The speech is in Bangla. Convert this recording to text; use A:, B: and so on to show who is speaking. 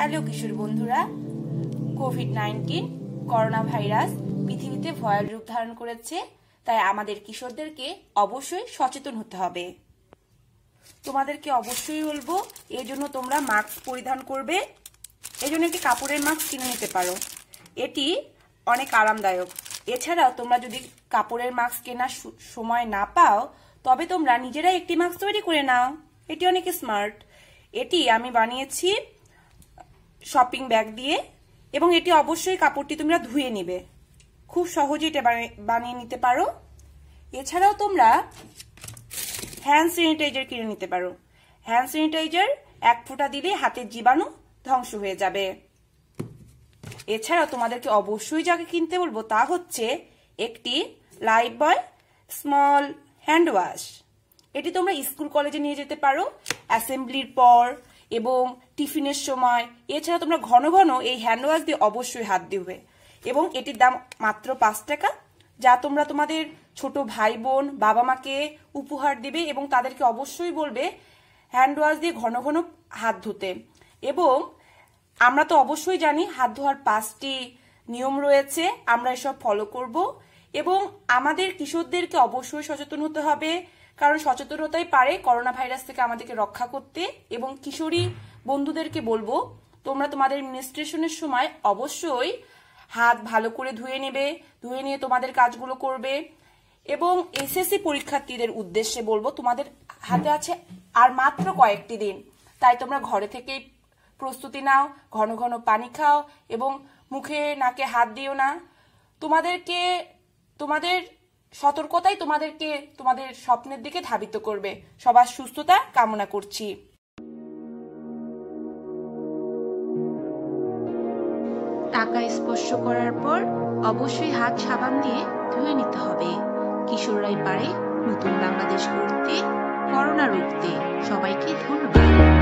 A: হ্যালো কিশোর বন্ধুরা কোভিড নাইন্টিন করোনা ভাইরাস পৃথিবীতে ভয়াল রূপ ধারণ করেছে তাই আমাদের কিশোরদেরকে অবশ্যই সচেতন হতে হবে তোমাদেরকে অবশ্যই বলবো এর জন্য তোমরা মাস্ক পরিধান করবে এই জন্য একটি কাপড়ের মাস্ক কিনে নিতে পারো এটি অনেক আরামদায়ক এছাড়াও তোমরা যদি কাপড়ের মাস্ক কেনার সময় না পাও তবে তোমরা নিজেরাই একটি মাস্ক তৈরি করে নাও এটি অনেক স্মার্ট এটি আমি বানিয়েছি শপিং ব্যাগ দিয়ে এবং এটি অবশ্যই কাপড়টি তোমরা ধুয়ে নিবে খুব সহজে এটা বানিয়ে নিতে পারো এছাড়াও তোমরা হ্যান্ড স্যানিটাইজার কিনে নিতে পারো হ্যান্ড স্যানিটাইজার এক ফোঁটা দিলে হাতের জীবাণু ধ্বংস হয়ে যাবে এছাড়াও তোমাদেরকে অবশ্যই যাকে কিনতে বলবো তা হচ্ছে একটি Lifebuoy small hand wash এটি তোমরা স্কুল কলেজে নিয়ে যেতে পারো অ্যাসেম্বলির পর এবং টিফিনের সময় এছাড়া তোমরা ঘন ঘন এই হ্যান্ড ওয়াশ দিয়ে অবশ্যই হাত দিবে এবং এটির দাম মাত্র পাঁচ টাকা যা তোমরা তোমাদের ছোট ভাই বোন বাবা মাকে উপহার দিবে এবং তাদেরকে অবশ্যই বলবে হ্যান্ড ওয়াশ দিয়ে ঘন ঘন হাত ধুতে এবং আমরা তো অবশ্যই জানি হাত ধোয়ার পাঁচটি নিয়ম রয়েছে আমরা এসব ফলো করবো এবং আমাদের কিশোরদেরকে অবশ্যই সচেতন হতে হবে কারণ সচেতনতাই পারে করোনা ভাইরাস থেকে আমাদেরকে রক্ষা করতে এবং কিশোরী বন্ধুদেরকে বলবো তোমরা তোমাদের মিনিস্ট্রেশনের সময় অবশ্যই হাত ভালো করে ধুয়ে নেবে ধুয়ে নিয়ে তোমাদের কাজগুলো করবে এবং এসএসসি পরীক্ষার্থীদের উদ্দেশ্যে বলবো তোমাদের হাতে আছে আর মাত্র কয়েকটি দিন তাই তোমরা ঘরে থেকেই প্রস্তুতি নাও ঘন ঘন পানি খাও এবং মুখে নাকে হাত দিও না তোমাদেরকে তোমাদের সতর্কতাই তোমাদেরকে তোমাদের স্বপ্নের দিকে ধাবিত করবে সবার সুস্থতা কামনা করছি টাকা স্পর্শ করার পর অবশ্যই হাত সাবান দিয়ে ধুয়ে নিতে হবে কিশোররাই পারে নতুন বাংলাদেশ করতে করোনা রুখতে সবাইকে ধন্যবাদ